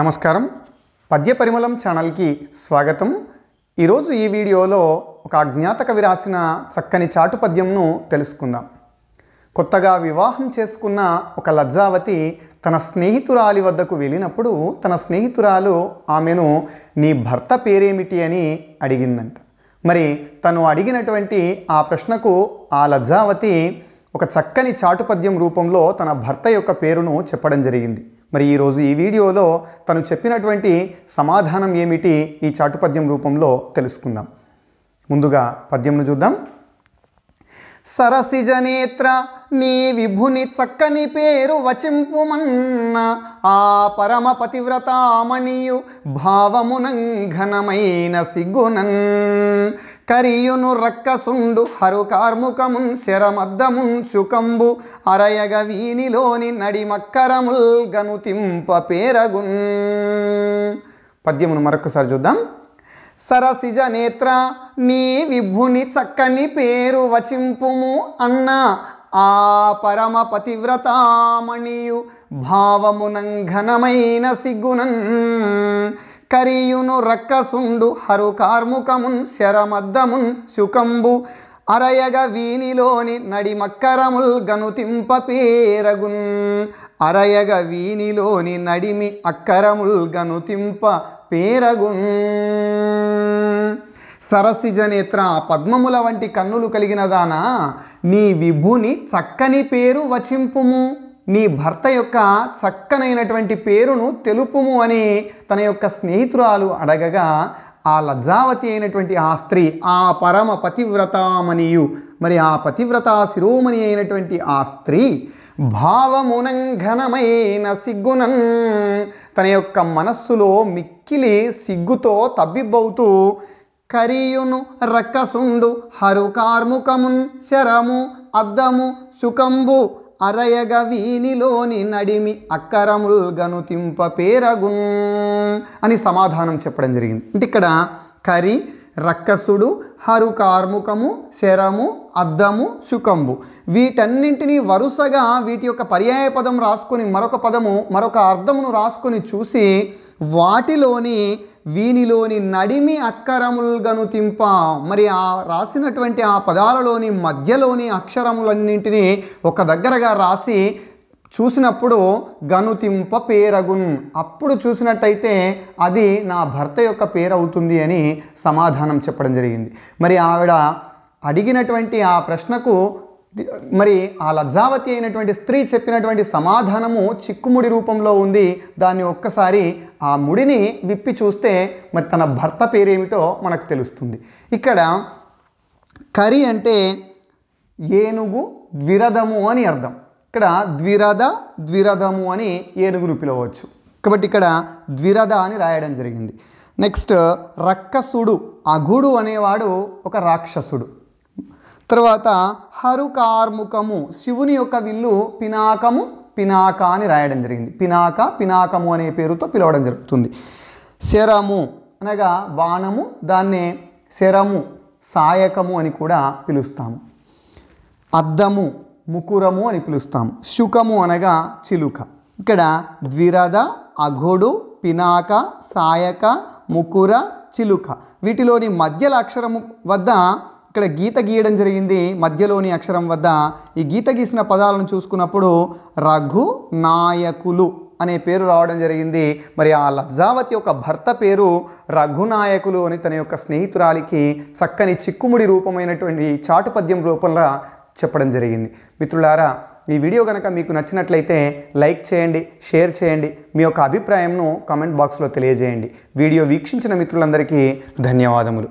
నమస్కారం పద్య పరిమళం ఛానల్కి స్వాగతం ఈరోజు ఈ వీడియోలో ఒక అజ్ఞాత కవి రాసిన చక్కని చాటు పద్యంను తెలుసుకుందాం కొత్తగా వివాహం చేసుకున్న ఒక లజ్జావతి తన స్నేహితురాలి వద్దకు వెళ్ళినప్పుడు తన స్నేహితురాలు ఆమెను నీ భర్త పేరేమిటి అని అడిగిందంట మరి తను అడిగినటువంటి ఆ ప్రశ్నకు ఆ లజ్జావతి ఒక చక్కని చాటుపద్యం రూపంలో తన భర్త యొక్క పేరును చెప్పడం జరిగింది మరి ఈరోజు ఈ వీడియోలో తను చెప్పినటువంటి సమాధానం ఏమిటి ఈ చాటుపద్యం రూపంలో తెలుసుకుందాం ముందుగా పద్యంను చూద్దాం సరసిజనేత్ర నీ విభుని చక్కని పేరు వచింపుమన్న ఆ పరమ పతివ్రతామణియు భావమునంఘనమైన సిగ్గునన్ కరియును రక్కసుండు హరు కార్ముకమున్ శరమద్దమున్ శుకంబు అరయగ వీనిలోని నడిమక్కరముల్ గనుతింప పేరగున్ పద్యమును మరొకసారి చూద్దాం సరసిజ నేత్ర నీ విభుని చక్కని పేరు వచింపుము అన్నా ఆ పరమ పతివ్రతామణియు భావమునంఘనమైన సిగ్గునన్ కరియును రక్కసుండు హరు కార్ముకమున్ శరమద్దమున్ శుకంబు అరయగ వీనిలోని నడిమక్కరముల్ గనుతింపపేరగున్ అరయగ వీనిలోని నడిమి అక్కరముల్ గనుతింప పేరగున్ సరసిజనేత్ర పద్మముల వంటి కన్నులు కలిగినదానా నీ విభుని చక్కని పేరు వచింపుము నీ భర్త యొక్క చక్కనైనటువంటి పేరును తెలుపుము అని తన యొక్క స్నేహితురాలు అడగగా ఆ లజ్జావతి అయినటువంటి ఆ స్త్రీ ఆ పరమ పతివ్రతామనియు మరి ఆ పతివ్రత శిరోమణి అయినటువంటి ఆ స్త్రీ భావమునంఘనమైన సిగ్గునన్ తన యొక్క మనస్సులో మిక్కిలి సిగ్గుతో తబ్బిబ్బవుతూ కరియును రక్కసుండు హరు కార్ముకమున్ శరము అద్దము సుకంబు అరయగ వీనిలోని నడిమి అక్కరముల్ గనుతింప పేరగున్ అని సమాధానం చెప్పడం జరిగింది అంటే ఇక్కడ కరి రక్కసుడు హరు కార్ముకము శరము అద్దము సుఖంబు వీటన్నింటినీ వరుసగా వీటి యొక్క పర్యాయ పదం రాసుకొని మరొక పదము మరొక అర్థమును రాసుకొని చూసి వాటిలోని వీనిలోని నడిమి అక్కరములుగను తింప మరి ఆ రాసినటువంటి ఆ పదాలలోని మధ్యలోని అక్షరములన్నింటినీ ఒక దగ్గరగా రాసి చూసినప్పుడు గనుతింప పేరగున్ అప్పుడు చూసినట్టయితే అది నా భర్త యొక్క పేరవుతుంది అని సమాధానం చెప్పడం జరిగింది మరి ఆవిడ అడిగినటువంటి ఆ ప్రశ్నకు మరి ఆ లగ్జావతి అయినటువంటి స్త్రీ చెప్పినటువంటి సమాధానము చిక్కుముడి రూపంలో ఉంది దాన్ని ఒక్కసారి ఆ ముడిని విప్పి చూస్తే మరి తన భర్త పేరేమిటో మనకు తెలుస్తుంది ఇక్కడ కరి అంటే ఏనుగు ద్విరథము అని అర్థం ఇక్కడ ద్విరథ ద్విరథము అని ఏనుగును పిలవచ్చు కాబట్టి ఇక్కడ ద్విరథ అని రాయడం జరిగింది నెక్స్ట్ రక్కసుడు అగుడు అనేవాడు ఒక రాక్షసుడు తర్వాత హరుకార్ముఖము శివుని యొక్క విల్లు పినాకము పినాక అని రాయడం జరిగింది పినాక పినాకము అనే పేరుతో పిలవడం జరుగుతుంది శరము అనగా బాణము దాన్నే శరము సాయకము అని కూడా పిలుస్తాము అద్దము ముకురము అని పిలుస్తాము శుకము అనగా చిలుక ఇక్కడ ద్విరద అఘోడు పినాక సాయక ముకుర చిలుక వీటిలోని మధ్యల అక్షరము వద్ద ఇక్కడ గీత గీయడం జరిగింది మధ్యలోని అక్షరం వద్ద ఈ గీత గీసిన పదాలను చూసుకున్నప్పుడు రఘు నాయకులు అనే పేరు రావడం జరిగింది మరి ఆ లజ్జావతి యొక్క భర్త పేరు రఘునాయకులు అని తన యొక్క స్నేహితురాలికి చక్కని చిక్కుముడి రూపమైనటువంటి చాటు పద్యం రూపంలో చెప్పడం జరిగింది మిత్రులారా ఈ వీడియో కనుక మీకు నచ్చినట్లయితే లైక్ చేయండి షేర్ చేయండి మీ యొక్క అభిప్రాయంను కామెంట్ బాక్స్లో తెలియజేయండి వీడియో వీక్షించిన మిత్రులందరికీ ధన్యవాదములు